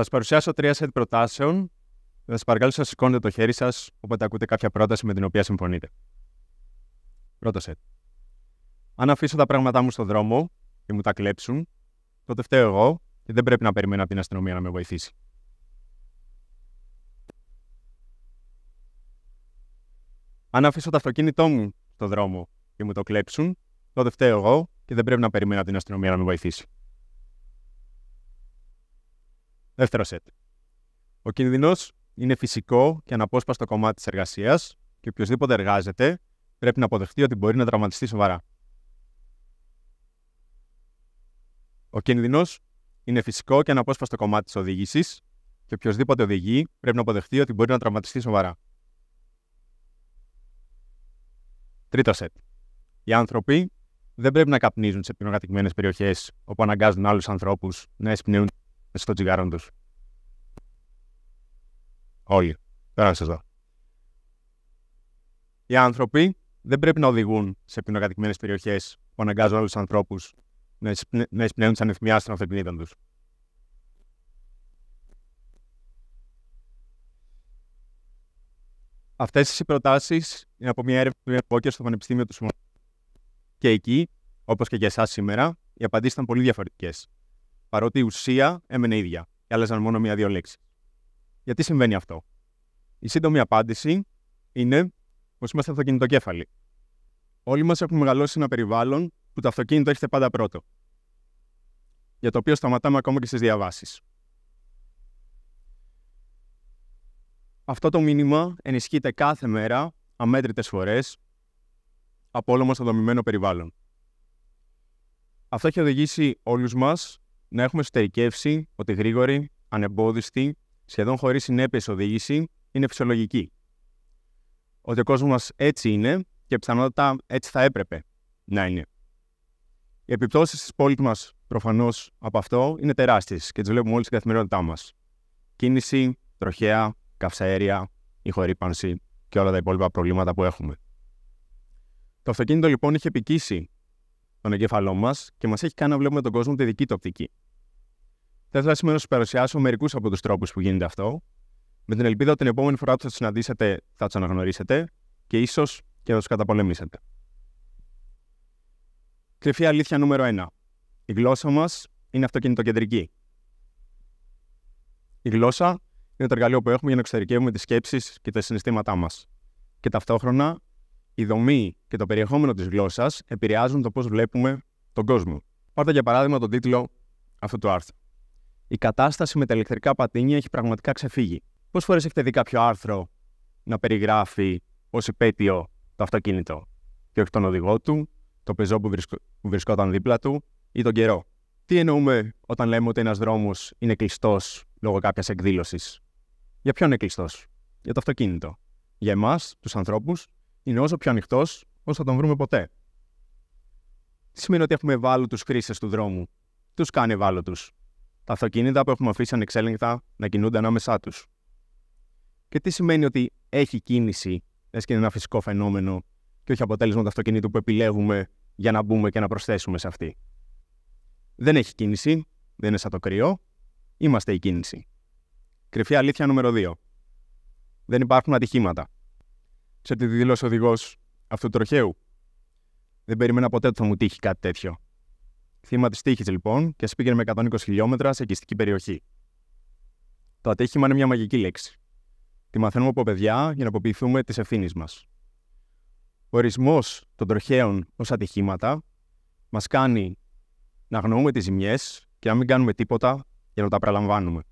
Θα σας παρουσιάσω τρία σετ προτάσεων. Θα σας παρακαλώ να σηκώνετε το χέρι σας όποτε ακούτε κάποια πρόταση με την οποία συμφωνείτε. Πρώτο σετ. Αν αφήσω τα πράγματά μου στον δρόμο και μου τα κλέψουν, τότε φταίω εγώ και δεν πρέπει να περιμένω από την αστυνομία να με βοηθήσει. Αν αφήσω το αυτοκίνητό μου στον δρόμο και μου το κλέψουν, τότε φταίω εγώ και δεν πρέπει να περιμένω από την αστυνομία να με βοηθήσει. Δεύτερο σετ. Ο κίνδυνο είναι φυσικό και αναπόσπαστο κομμάτι της εργασίας και οποιοδήποτε εργάζεται πρέπει να αποδεχτεί ότι μπορεί να τραυματιστεί σοβαρά. Ο κίνδυνο είναι φυσικό και αναπόσπαστο κομμάτι της οδήγησης και οποιοδήποτε οδηγεί πρέπει να αποδεχτεί ότι μπορεί να τραυματιστεί σοβαρά. Τρίτο σετ. Οι άνθρωποι δεν πρέπει να καπνίζουν σε πυρογκατοικημένε περιοχές όπου αναγκάζουν άλλους ανθρώπους να εσπνέουν στο τσιγάρο τους. Όχι. Τώρα σας δω. Οι άνθρωποι δεν πρέπει να οδηγούν σε πινοκατοικημένε περιοχές που αναγκάζουν άλλου ανθρώπους να, εισπνέουν τι ανεθμιά των αυτοκινήτων τους. Αυτές οι προτάσεις είναι από μια έρευνα του Ιερπόκερ στο Πανεπιστήμιο του Σιμών. Και εκεί, όπως και για εσάς σήμερα, οι απαντήσεις ήταν πολύ διαφορετικές. Παρότι η ουσία έμενε ίδια. Άλλαζαν μόνο μία-δύο λέξεις. Γιατί συμβαίνει αυτό. Η σύντομη απάντηση είναι πως είμαστε αυτοκινητοκέφαλοι. Όλοι μας έχουμε μεγαλώσει σε ένα περιβάλλον που το αυτοκίνητο έχετε πάντα πρώτο. Για το οποίο σταματάμε ακόμα και στις διαβάσεις. Αυτό το μήνυμα ενισχύεται κάθε μέρα, αμέτρητες φορές, από όλο μας το δομημένο περιβάλλον. Αυτό έχει οδηγήσει όλους μας να έχουμε εσωτερικεύσει ότι γρήγορη, ανεμπόδιστη, σχεδόν χωρίς συνέπειες οδήγηση είναι φυσιολογική. Ότι ο κόσμος μας έτσι είναι και πιθανότατα έτσι θα έπρεπε να είναι. Οι επιπτώσεις της πόλης μας προφανώς από αυτό είναι τεράστιες και τις βλέπουμε όλοι στην καθημερινότητά μας. Κίνηση, τροχέα, καυσαέρια, ηχορύπανση και όλα τα υπόλοιπα προβλήματα που έχουμε. Το αυτοκίνητο λοιπόν είχε επικύσει τον εγκέφαλό μας και μας έχει κάνει να βλέπουμε τον κόσμο τη δική του οπτική. Θα ήθελα σήμερα να σας παρουσιάσω μερικούς από τους τρόπους που γίνεται αυτό, με την ελπίδα ότι την επόμενη φορά που θα τους συναντήσετε θα τους αναγνωρίσετε και ίσως και θα τους καταπολεμήσετε. Κρυφή αλήθεια νούμερο 1. Η γλώσσα μας είναι αυτοκινητοκεντρική. Η γλώσσα είναι το εργαλείο που έχουμε για να εξωτερικεύουμε τις σκέψεις και τα συναισθήματά μας. Και ταυτόχρονα η δομή και το περιεχόμενο της γλώσσας επηρεάζουν το πώς βλέπουμε τον κόσμο. Πάρτε για παράδειγμα τον τίτλο αυτού του άρθρου. Η κατάσταση με τα ηλεκτρικά πατίνια έχει πραγματικά ξεφύγει. Πόσε φορές έχετε δει κάποιο άρθρο να περιγράφει ως υπέτειο το αυτοκίνητο και όχι τον οδηγό του, το πεζό που, βρισκόταν δίπλα του ή τον καιρό. Τι εννοούμε όταν λέμε ότι ένας δρόμος είναι κλειστός λόγω κάποιας εκδήλωσης. Για ποιον είναι κλειστός, για το αυτοκίνητο. Για εμάς, τους ανθρώπους, είναι όσο πιο ανοιχτός, όσο θα τον βρούμε ποτέ. Τι σημαίνει ότι έχουμε ευάλωτου χρήστες του δρόμου. Τους κάνει ευάλωτους. Τα αυτοκίνητα που έχουμε αφήσει ανεξέλεγκτα να κινούνται ανάμεσά τους. Και τι σημαίνει ότι έχει κίνηση, λες και είναι ένα φυσικό φαινόμενο και όχι αποτέλεσμα του αυτοκινήτου που επιλέγουμε για να μπούμε και να προσθέσουμε σε αυτή. Δεν έχει κίνηση, δεν είναι σαν το κρυό, είμαστε η κίνηση. Κρυφή αλήθεια νούμερο 2. Δεν υπάρχουν ατυχήματα σε τη δήλωση ο οδηγός αυτού του τροχαίου. Δεν περίμενα ποτέ ότι θα μου τύχει κάτι τέτοιο. Θύμα της τύχης λοιπόν και ας με 120 χιλιόμετρα σε οικιστική περιοχή. Το ατύχημα είναι μια μαγική λέξη. Τη μαθαίνουμε από παιδιά για να αποποιηθούμε τις ευθύνες μας. Ο ορισμός των τροχαίων ως ατυχήματα μας κάνει να αγνοούμε τις ζημιές και να μην κάνουμε τίποτα για να τα προλαμβάνουμε.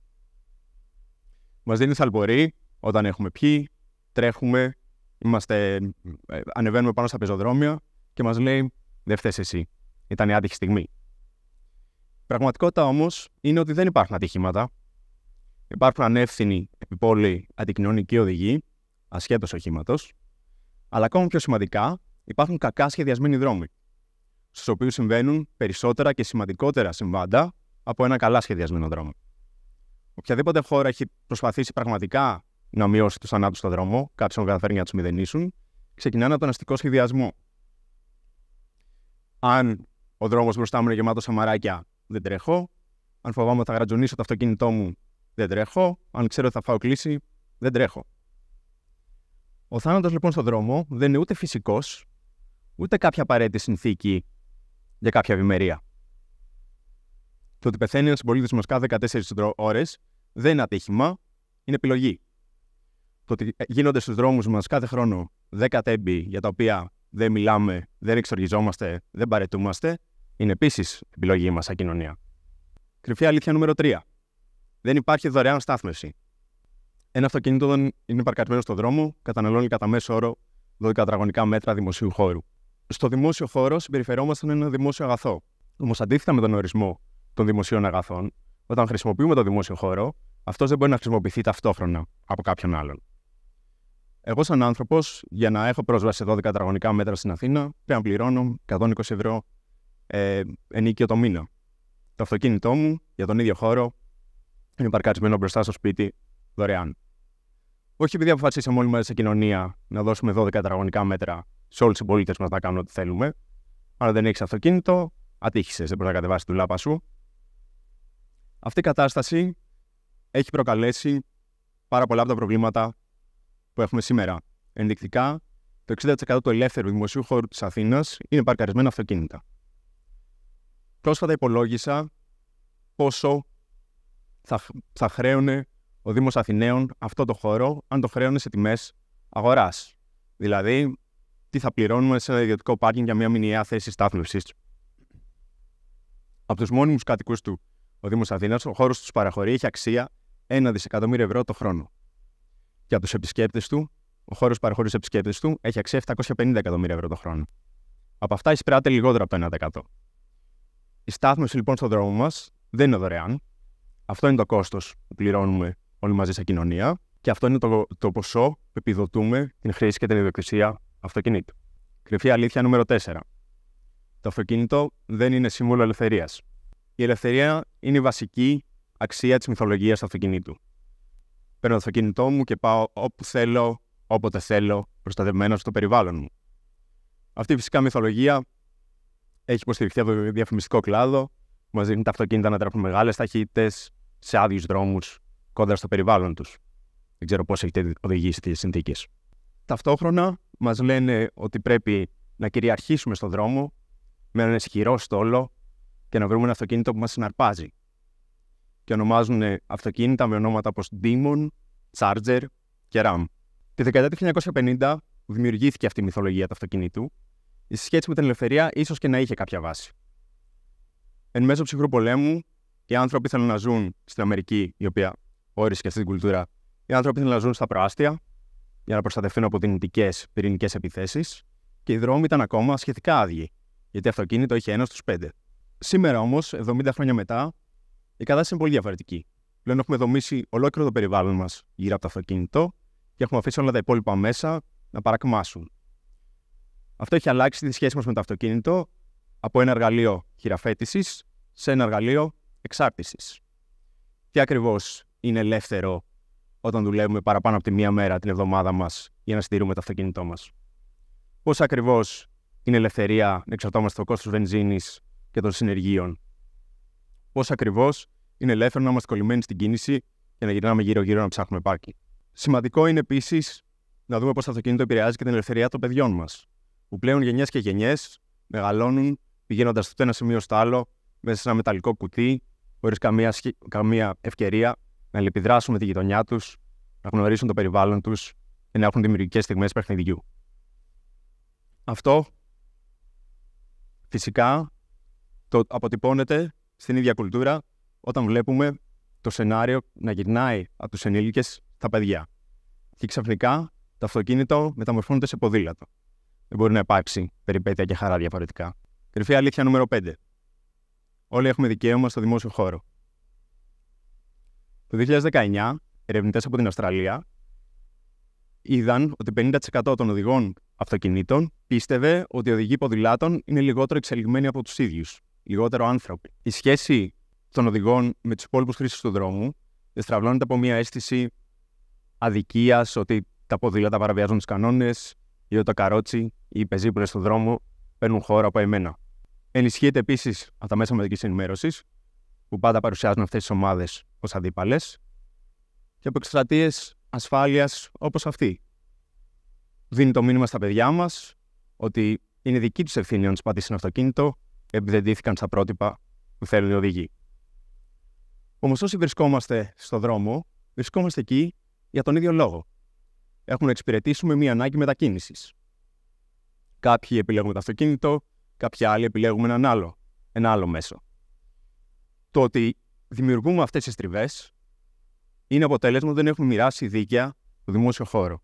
Μα δίνει θαλπορή όταν έχουμε πιει, τρέχουμε Είμαστε, ε, ανεβαίνουμε πάνω στα πεζοδρόμια και μας λέει «Δεν φταίς εσύ, ήταν η άτυχη στιγμή». Η πραγματικότητα όμως είναι ότι δεν φταισαι εσυ ηταν ατυχήματα. Υπάρχουν ανεύθυνοι επιπόλοι αντικοινωνικοί οδηγοί, ασχέτως οχήματος, αλλά ακόμα πιο σημαντικά υπάρχουν κακά σχεδιασμένοι δρόμοι, στους οποίους συμβαίνουν περισσότερα και σημαντικότερα συμβάντα από ένα καλά σχεδιασμένο δρόμο. Οποιαδήποτε χώρα έχει προσπαθήσει πραγματικά να μειώσει τους θανάτου στον δρόμο, κάποιον που καταφέρνει να τους μηδενίσουν, ξεκινάνε από τον αστικό σχεδιασμό. Αν ο δρόμος μπροστά μου είναι γεμάτο σαμαράκια, δεν τρέχω. Αν φοβάμαι ότι θα γρατζονίσω το αυτοκίνητό μου, δεν τρέχω. Αν ξέρω ότι θα φάω κλίση, δεν τρέχω. Ο θάνατος λοιπόν στον δρόμο δεν είναι ούτε φυσικός, ούτε κάποια απαραίτητη συνθήκη για κάποια ευημερία. Το ότι πεθαίνει ένας συμπολίτης μας κάθε 14 ώρες δεν είναι ατύχημα, είναι επιλογή το ότι ε, γίνονται στους δρόμους μας κάθε χρόνο 10 τέμπη για τα οποία δεν μιλάμε, δεν εξοργιζόμαστε, δεν παρετούμαστε, είναι επίσης επιλογή μας σαν κοινωνία. Κρυφή αλήθεια νούμερο 3. Δεν υπάρχει δωρεάν στάθμευση. Ένα αυτοκίνητο δεν είναι παρκαρισμένο στον δρόμο, καταναλώνει κατά μέσο όρο 12 τετραγωνικά μέτρα δημοσίου χώρου. Στο δημόσιο χώρο συμπεριφερόμαστε ένα δημόσιο αγαθό. Όμως αντίθετα με τον ορισμό των δημοσίων αγαθών, όταν χρησιμοποιούμε το δημόσιο χώρο, αυτός δεν μπορεί να χρησιμοποιηθεί ταυτόχρονα από κάποιον άλλον. Εγώ, σαν άνθρωπος, για να έχω πρόσβαση σε 12 τετραγωνικά μέτρα στην Αθήνα, πρέπει να πληρώνω 120 ευρώ ε, ενίκιο το μήνα. Το αυτοκίνητό μου για τον ίδιο χώρο είναι παρκαρισμένο μπροστά στο σπίτι δωρεάν. Όχι επειδή αποφασίσαμε όλοι μαζί σε κοινωνία να δώσουμε 12 τετραγωνικά μέτρα σε όλους τους συμπολίτες μας να κάνουν ό,τι θέλουμε. Αν δεν έχεις αυτοκίνητο, ατύχησες, δεν μπορείς να κατεβάσεις τη λάπα σου. Αυτή η κατάσταση έχει προκαλέσει πάρα πολλά από τα προβλήματα που έχουμε σήμερα. Ενδεικτικά, το 60% του ελεύθερου δημοσίου χώρου της Αθήνας είναι παρκαρισμένα αυτοκίνητα. Πρόσφατα υπολόγισα πόσο θα, θα χρέωνε ο Δήμος Αθηναίων αυτό το χώρο αν το χρέωνε σε τιμές αγοράς. Δηλαδή, τι θα πληρώνουμε σε ένα ιδιωτικό πάρκινγκ για μια μηνιαία θέση στάθμευσης. Από τους μόνιμους κατοικού του ο Δήμος Αθήνας, ο χώρος τους παραχωρεί έχει αξία 1 δισεκατομμύριο ευρώ το χρόνο. Για τους επισκέπτες του, ο χώρος που παραχωρεί επισκέπτες του έχει αξία 750 εκατομμύρια ευρώ το χρόνο. Από αυτά εισπράττει λιγότερο από το 1%. Η στάθμευση λοιπόν στον δρόμο μας δεν είναι δωρεάν. Αυτό είναι το κόστος που πληρώνουμε όλοι μαζί σαν κοινωνία και αυτό είναι το, το ποσό που επιδοτούμε την χρήση και την ιδιοκτησία αυτοκινήτου. Κρυφή αλήθεια νούμερο 4. Το αυτοκίνητο δεν είναι σύμβολο ελευθερίας. Η ελευθερία είναι η βασική αξία της μυθολογίας του αυτοκινήτου παίρνω το αυτοκίνητό μου και πάω όπου θέλω, όποτε θέλω, προστατευμένο στο περιβάλλον μου. Αυτή η φυσικά μυθολογία έχει υποστηριχθεί από το διαφημιστικό κλάδο, που μα δείχνει τα αυτοκίνητα να τρέχουν μεγάλες ταχύτητες σε άδειους δρόμους κόντρα στο περιβάλλον τους. Δεν ξέρω πώς έχετε οδηγήσει τις συνθήκες. Ταυτόχρονα μας λένε ότι πρέπει να κυριαρχήσουμε στον δρόμο με έναν ισχυρό στόλο και να βρούμε ένα αυτοκίνητο που μας συναρπάζει και ονομάζουν ε, αυτοκίνητα με ονόματα όπως Demon, Charger και Ram. Τη δεκαετία του 1950 δημιουργήθηκε αυτή η μυθολογία του αυτοκινήτου, η σχέση με την ελευθερία ίσως και να είχε κάποια βάση. Εν μέσω ψυχρού πολέμου, οι άνθρωποι θέλουν να ζουν στην Αμερική, η οποία όρισε και αυτή την κουλτούρα, οι άνθρωποι θέλουν να ζουν στα προάστια για να προστατευτούν από δυνητικές πυρηνικές επιθέσεις και οι δρόμοι ήταν ακόμα σχετικά άδειοι, γιατί αυτοκίνητο είχε ένα στους πέντε. Σήμερα όμως, 70 χρόνια μετά, η κατάσταση είναι πολύ διαφορετική. Πλέον έχουμε δομήσει ολόκληρο το περιβάλλον μας γύρω από το αυτοκίνητο και έχουμε αφήσει όλα τα υπόλοιπα μέσα να παρακμάσουν. Αυτό έχει αλλάξει τη σχέση μας με το αυτοκίνητο από ένα εργαλείο χειραφέτησης σε ένα εργαλείο εξάρτησης. Τι ακριβώς είναι ελεύθερο όταν δουλεύουμε παραπάνω από τη μία μέρα την εβδομάδα μας για να συντηρούμε το αυτοκίνητό μας. Πώς ακριβώς είναι ελευθερία να εξαρτώμαστε το κόστος βενζίνης και των συνεργείων πώς ακριβώς είναι ελεύθερο να είμαστε κολλημένοι στην κίνηση και να γυρνάμε γύρω-γύρω να ψάχνουμε πάρκι. Σημαντικό είναι επίσης να δούμε πώς το αυτοκίνητο επηρεάζει και την ελευθερία των παιδιών μας, που πλέον γενιές και γενιές μεγαλώνουν πηγαίνοντας το ένα σημείο στο άλλο μέσα σε ένα μεταλλικό κουτί, χωρίς καμία, καμία ευκαιρία να αλληλεπιδράσουν με τη γειτονιά τους, να γνωρίσουν το περιβάλλον τους και να έχουν δημιουργικές στιγμές παιχνιδιού. Αυτό φυσικά το αποτυπώνεται στην ίδια κουλτούρα όταν βλέπουμε το σενάριο να γυρνάει από τους ενήλικες στα παιδιά. Και ξαφνικά το αυτοκίνητο μεταμορφώνεται σε ποδήλατο. Δεν μπορεί να υπάρξει περιπέτεια και χαρά διαφορετικά. Κρυφή αλήθεια νούμερο 5. Όλοι έχουμε δικαίωμα στο δημόσιο χώρο. Το 2019, ερευνητές από την Αυστραλία είδαν ότι 50% των οδηγών αυτοκινήτων πίστευε ότι οι οδηγοί ποδηλάτων είναι λιγότερο εξελιγμένοι από τους ίδιους λιγότερο άνθρωποι. Η σχέση των οδηγών με τους υπόλοιπους χρήστες του δρόμου εστραβλώνεται από μια αίσθηση αδικίας ότι τα ποδήλατα παραβιάζουν τους κανόνες ή ότι τα καρότσι ή οι του του δρόμου παίρνουν χώρο από εμένα. Ενισχύεται επίσης από τα μέσα μαζικής ενημέρωσης που πάντα παρουσιάζουν αυτές τις ομάδες ως αντίπαλες και από εκστρατείες ασφάλειας όπως αυτή. Δίνει το μήνυμα στα παιδιά μας ότι είναι δική τους ευθύνη να τους πατήσει ένα αυτοκίνητο επιδεντήθηκαν στα πρότυπα που θέλουν οι οδηγοί. Όμως, όσοι βρισκόμαστε στον δρόμο, βρισκόμαστε εκεί για τον ίδιο λόγο. Έχουμε να εξυπηρετήσουμε μία ανάγκη μετακίνησης. Κάποιοι επιλέγουμε το αυτοκίνητο, κάποιοι άλλοι επιλέγουμε έναν άλλο, ένα άλλο μέσο. Το ότι δημιουργούμε αυτές τις τριβές είναι αποτέλεσμα ότι δεν έχουμε μοιράσει δίκαια το δημόσιο χώρο.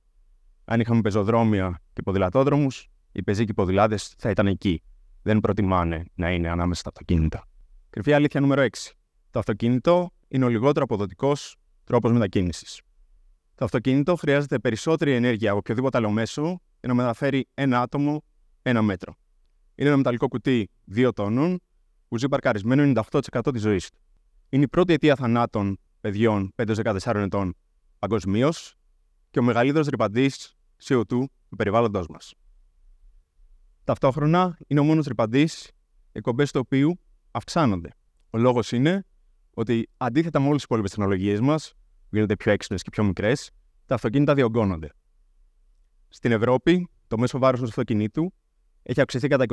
Αν είχαμε πεζοδρόμια και ποδηλατόδρομους, οι πεζοί και οι ποδηλάτες θα ήταν εκεί δεν προτιμάνε να είναι ανάμεσα στα αυτοκίνητα. Κρυφή αλήθεια νούμερο 6. Το αυτοκίνητο είναι ο λιγότερο αποδοτικός τρόπος μετακίνησης. Το αυτοκίνητο χρειάζεται περισσότερη ενέργεια από οποιοδήποτε άλλο μέσο για να μεταφέρει ένα άτομο ένα μέτρο. Είναι ένα μεταλλικό κουτί 2 τόνων που ζει παρκαρισμένο 98% της ζωής του. Είναι η πρώτη αιτία θανάτων παιδιών 5-14 ετών παγκοσμίως και ο μεγαλύτερος ρηπαντής CO2 του περιβάλλοντό μας. Ταυτόχρονα είναι ο μόνος ρηπαντής, εκπομπές του οποίου αυξάνονται. Ο λόγος είναι ότι αντίθετα με όλες τις υπόλοιπες τεχνολογίες μας, που γίνονται πιο έξυπνες και πιο μικρές, τα αυτοκίνητα διωγγώνονται. Στην Ευρώπη, το μέσο βάρος του αυτοκινήτου έχει αυξηθεί κατά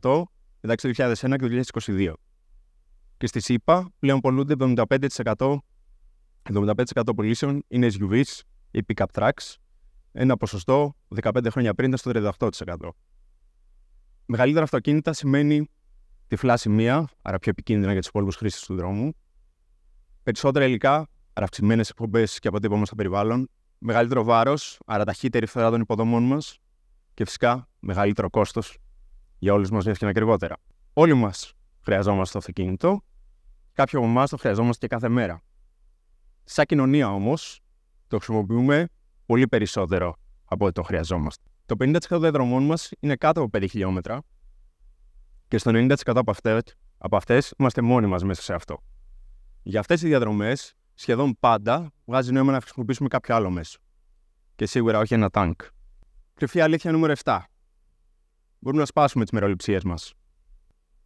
21% μεταξύ 2001 και το 2022. Και στη ΗΠΑ, πλέον πολλούνται 75%, 75 πωλήσεων είναι SUVs ή pickup trucks, ένα ποσοστό 15 χρόνια πριν ήταν στο 38% μεγαλύτερα αυτοκίνητα σημαίνει τυφλά σημεία, άρα πιο επικίνδυνα για τους υπόλοιπους χρήστες του δρόμου, περισσότερα υλικά, άρα αυξημένε εκπομπές και αποτύπωμα στο περιβάλλον, μεγαλύτερο βάρος, άρα ταχύτερη φθορά των υποδομών μας και φυσικά μεγαλύτερο κόστος για όλους μας, μια και ακριβότερα. Όλοι μας χρειαζόμαστε το αυτοκίνητο, κάποιοι από εμάς το χρειαζόμαστε και κάθε μέρα. Σαν κοινωνία όμως, το χρησιμοποιούμε πολύ περισσότερο από ό,τι το χρειαζόμαστε. Το 50% των διαδρομών μας είναι κάτω από 5 χιλιόμετρα και στο 90% από αυτές από αυτές, είμαστε μόνοι μας μέσα σε αυτό. Για αυτές τι διαδρομές, σχεδόν πάντα βγάζει νόημα να χρησιμοποιήσουμε κάποιο άλλο μέσο. Και σίγουρα όχι ένα τάγκ. Κρυφή αλήθεια νούμερο 7. Μπορούμε να σπάσουμε τις μεροληψίες μας.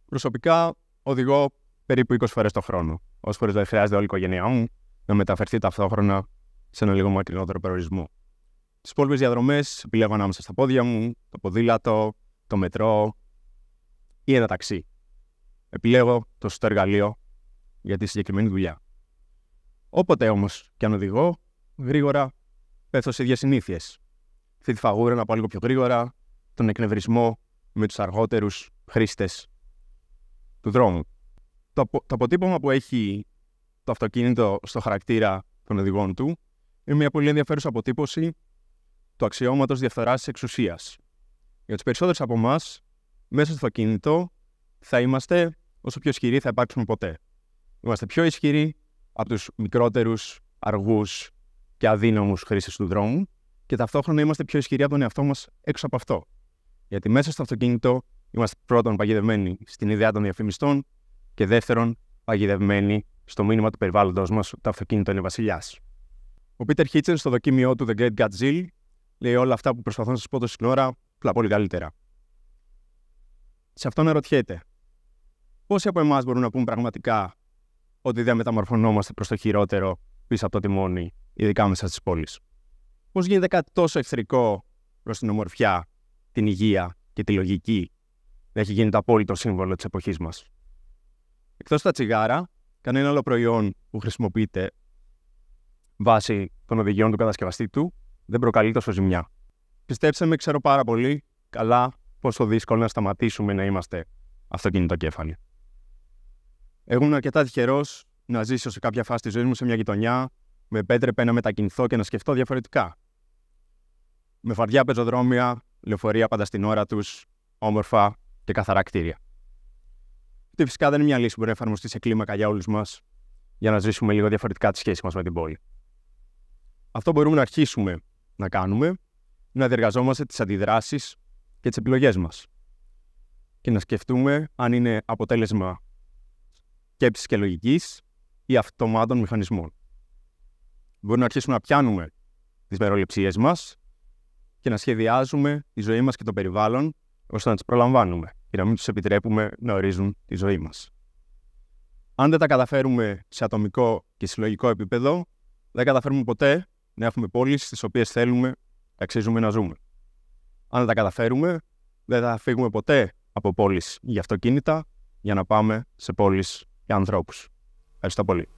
Προσωπικά οδηγώ περίπου 20 φορές το χρόνο. Όσες φορές δεν χρειάζεται όλη η οικογένειά μου να μεταφερθεί ταυτόχρονα σε ένα λίγο μακρινότερο περιορισμό. Τις υπόλοιπες διαδρομές επιλέγω ανάμεσα στα πόδια μου, το ποδήλατο, το μετρό ή ένα ταξί. Επιλέγω το σωστό εργαλείο για τη συγκεκριμένη δουλειά. Όποτε όμως και αν οδηγώ, γρήγορα πέφτω σε ίδιε συνήθειε. Αυτή τη φαγούρα να πάω λίγο πιο γρήγορα, τον εκνευρισμό με τους αργότερους χρήστες του δρόμου. Το, το αποτύπωμα που έχει το αυτοκίνητο στο χαρακτήρα των οδηγών του είναι μια πολύ ενδιαφέρουσα αποτύπωση του αξιώματος διαφθοράς εξουσίας. Για τους περισσότερους από εμάς, μέσα στο αυτοκίνητο θα είμαστε όσο πιο ισχυροί θα υπάρξουν ποτέ. Είμαστε πιο ισχυροί από τους μικρότερους, αργούς και αδύναμους χρήστες του δρόμου και ταυτόχρονα είμαστε πιο ισχυροί από τον εαυτό μας έξω από αυτό. Γιατί μέσα στο αυτοκίνητο είμαστε πρώτον παγιδευμένοι στην ιδέα των διαφημιστών και δεύτερον παγιδευμένοι στο μήνυμα του περιβάλλοντος μας ότι το αυτοκίνητο είναι βασιλιάς. Ο Πίτερ Χίτσεν στο δοκίμιο του The Great Godzilla λέει όλα αυτά που προσπαθώ να σας πω τόση ώρα, απλά πολύ καλύτερα. Σε αυτό να ερωτιέται, πόσοι από εμάς μπορούν να πούμε πραγματικά ότι δεν μεταμορφωνόμαστε προς το χειρότερο πίσω από το τιμόνι, ειδικά μέσα στις πόλεις. Πώς γίνεται κάτι τόσο εχθρικό προς την ομορφιά, την υγεία και τη λογική να έχει γίνει το απόλυτο σύμβολο της εποχής μας. Εκτός τα τσιγάρα, κανένα άλλο προϊόν που χρησιμοποιείται βάσει των οδηγιών του κατασκευαστή του δεν προκαλεί τόσο ζημιά. Πιστέψτε με, ξέρω πάρα πολύ καλά πόσο δύσκολο να σταματήσουμε να είμαστε αυτοκινητοκέφαλοι. Έχουν αρκετά τυχερός να ζήσω σε κάποια φάση της ζωής μου σε μια γειτονιά με επέτρεπε να μετακινηθώ και να σκεφτώ διαφορετικά. Με φαρδιά πεζοδρόμια, λεωφορεία πάντα στην ώρα τους, όμορφα και καθαρά κτίρια. Αυτή φυσικά δεν είναι μια λύση που μπορεί να εφαρμοστεί σε κλίμακα για όλους μας, για να ζήσουμε λίγο διαφορετικά τη σχέση μας με την πόλη. Αυτό μπορούμε να αρχίσουμε να κάνουμε να διεργαζόμαστε τις αντιδράσεις και τις επιλογές μας και να σκεφτούμε αν είναι αποτέλεσμα σκέψης και λογικής ή αυτομάτων μηχανισμών. Μπορούμε να αρχίσουμε να πιάνουμε τις μεροληψίες μας και να σχεδιάζουμε τη ζωή μας και το περιβάλλον ώστε να τις προλαμβάνουμε και να μην τους επιτρέπουμε να ορίζουν τη ζωή μας. Αν δεν τα καταφέρουμε σε ατομικό και συλλογικό επίπεδο, δεν καταφέρουμε ποτέ να έχουμε πόλεις στις οποίες θέλουμε και αξίζουμε να ζούμε. Αν τα καταφέρουμε, δεν θα φύγουμε ποτέ από πόλεις για αυτοκίνητα για να πάμε σε πόλεις για ανθρώπους. Ευχαριστώ πολύ.